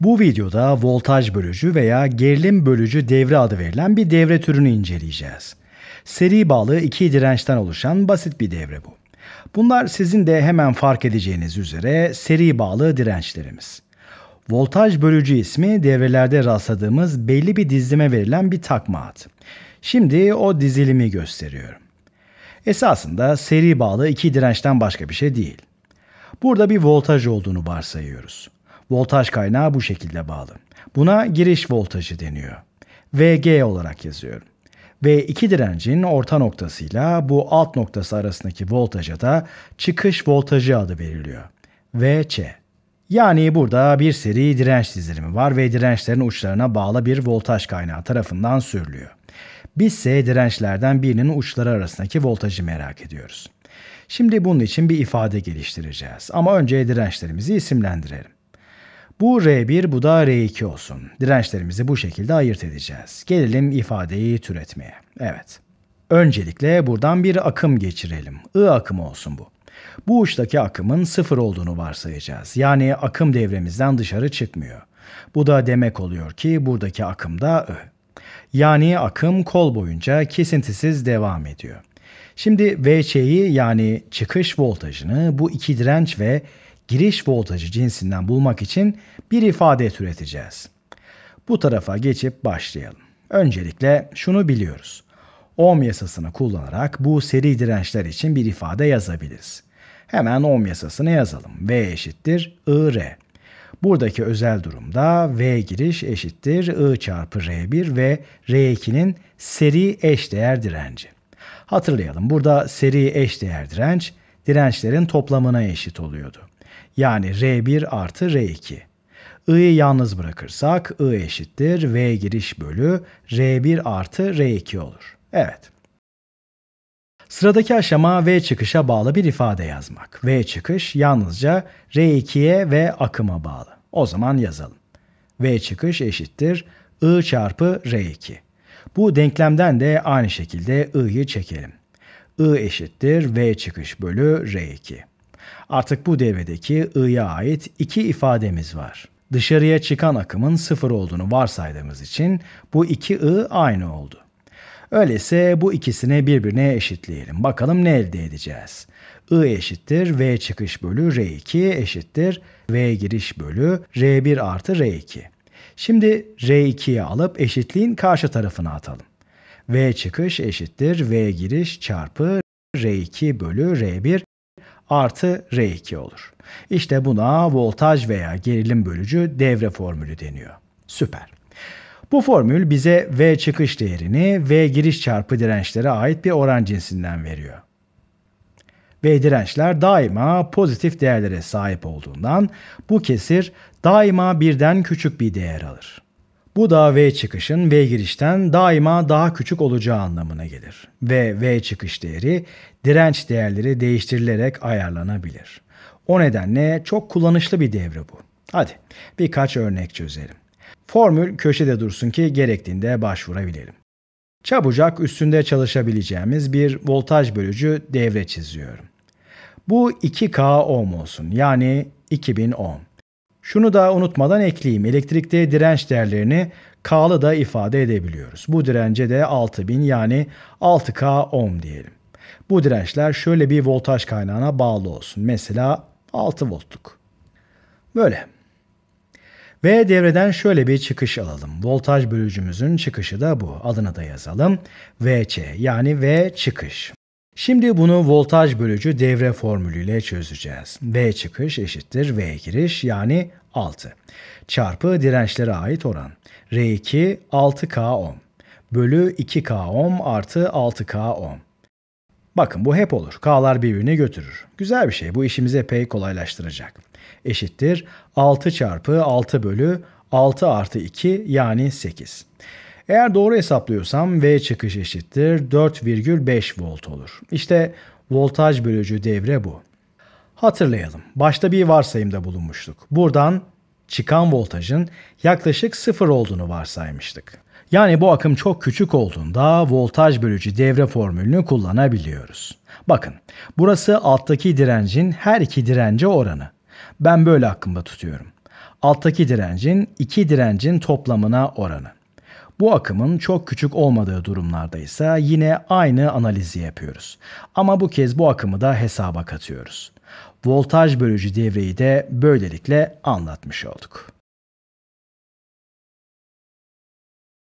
Bu videoda voltaj bölücü veya gerilim bölücü devre adı verilen bir devre türünü inceleyeceğiz. Seri bağlı iki dirençten oluşan basit bir devre bu. Bunlar sizin de hemen fark edeceğiniz üzere seri bağlı dirençlerimiz. Voltaj bölücü ismi devrelerde rastladığımız belli bir dizilime verilen bir takma ad. Şimdi o dizilimi gösteriyorum. Esasında seri bağlı iki dirençten başka bir şey değil. Burada bir voltaj olduğunu varsayıyoruz. Voltaj kaynağı bu şekilde bağlı. Buna giriş voltajı deniyor. VG olarak yazıyorum. Ve iki direncin orta noktasıyla bu alt noktası arasındaki voltaja da çıkış voltajı adı veriliyor. VC. Yani burada bir seri direnç dizilimi var ve dirençlerin uçlarına bağlı bir voltaj kaynağı tarafından sürülüyor. Biz ise dirençlerden birinin uçları arasındaki voltajı merak ediyoruz. Şimdi bunun için bir ifade geliştireceğiz ama önce dirençlerimizi isimlendirelim. Bu R1 bu da R2 olsun. Dirençlerimizi bu şekilde ayırt edeceğiz. Gelelim ifadeyi türetmeye. Evet. Öncelikle buradan bir akım geçirelim. I akımı olsun bu. Bu uçtaki akımın sıfır olduğunu varsayacağız. Yani akım devremizden dışarı çıkmıyor. Bu da demek oluyor ki buradaki akım da I. Yani akım kol boyunca kesintisiz devam ediyor. Şimdi Vc'yi yani çıkış voltajını bu iki direnç ve giriş voltajı cinsinden bulmak için bir ifade türeteceğiz. Bu tarafa geçip başlayalım. Öncelikle şunu biliyoruz. Ohm yasasını kullanarak bu seri dirençler için bir ifade yazabiliriz. Hemen ohm yasasını yazalım. V eşittir I r. Buradaki özel durumda V giriş eşittir I çarpı R1 ve R2'nin seri eşdeğer direnci. Hatırlayalım burada seri eşdeğer direnç dirençlerin toplamına eşit oluyordu. Yani R1 artı R2. I'yi yalnız bırakırsak I eşittir V giriş bölü R1 artı R2 olur. Evet. Sıradaki aşama V çıkışa bağlı bir ifade yazmak. V çıkış yalnızca R2'ye ve akıma bağlı. O zaman yazalım. V çıkış eşittir I çarpı R2. Bu denklemden de aynı şekilde I'yi çekelim. I eşittir V çıkış bölü R2. Artık bu devredeki i'ya ait iki ifademiz var. Dışarıya çıkan akımın sıfır olduğunu varsaydığımız için bu iki i aynı oldu. Öyleyse bu ikisini birbirine eşitleyelim. Bakalım ne elde edeceğiz? I eşittir V çıkış bölü R2 eşittir V giriş bölü R1 artı R2. Şimdi R2'yi alıp eşitliğin karşı tarafına atalım. V çıkış eşittir V giriş çarpı R2 bölü R1 artı R2 olur. İşte buna voltaj veya gerilim bölücü devre formülü deniyor. Süper. Bu formül bize V çıkış değerini V giriş çarpı dirençlere ait bir oran cinsinden veriyor. V dirençler daima pozitif değerlere sahip olduğundan bu kesir daima birden küçük bir değer alır. Bu da V çıkışın V girişten daima daha küçük olacağı anlamına gelir. Ve V çıkış değeri direnç değerleri değiştirilerek ayarlanabilir. O nedenle çok kullanışlı bir devre bu. Hadi birkaç örnek çözelim. Formül köşede dursun ki gerektiğinde başvurabilelim. Çabucak üstünde çalışabileceğimiz bir voltaj bölücü devre çiziyorum. Bu 2K ohm olsun yani 2000 ohm. Şunu da unutmadan ekleyeyim. Elektrikte direnç değerlerini K'lı da ifade edebiliyoruz. Bu dirence de 6000 yani 6K ohm diyelim. Bu dirençler şöyle bir voltaj kaynağına bağlı olsun. Mesela 6 voltluk. Böyle. Ve devreden şöyle bir çıkış alalım. Voltaj bölücümüzün çıkışı da bu. Adını da yazalım. VC yani V çıkış. Şimdi bunu voltaj bölücü devre formülüyle çözeceğiz. V çıkış eşittir V giriş yani 6 çarpı dirençlere ait oran. R2 6K ohm bölü 2K ohm artı 6K ohm. Bakın bu hep olur. K'lar birbirini götürür. Güzel bir şey. Bu işimizi epey kolaylaştıracak. Eşittir 6 çarpı 6 bölü 6 artı 2 yani 8. Eğer doğru hesaplıyorsam V çıkış eşittir 4,5 volt olur. İşte voltaj bölücü devre bu. Hatırlayalım. Başta bir varsayımda bulunmuştuk. Buradan çıkan voltajın yaklaşık sıfır olduğunu varsaymıştık. Yani bu akım çok küçük olduğunda voltaj bölücü devre formülünü kullanabiliyoruz. Bakın burası alttaki direncin her iki dirence oranı. Ben böyle hakkında tutuyorum. Alttaki direncin iki direncin toplamına oranı. Bu akımın çok küçük olmadığı durumlarda ise yine aynı analizi yapıyoruz. Ama bu kez bu akımı da hesaba katıyoruz. Voltaj bölücü devreyi de böylelikle anlatmış olduk.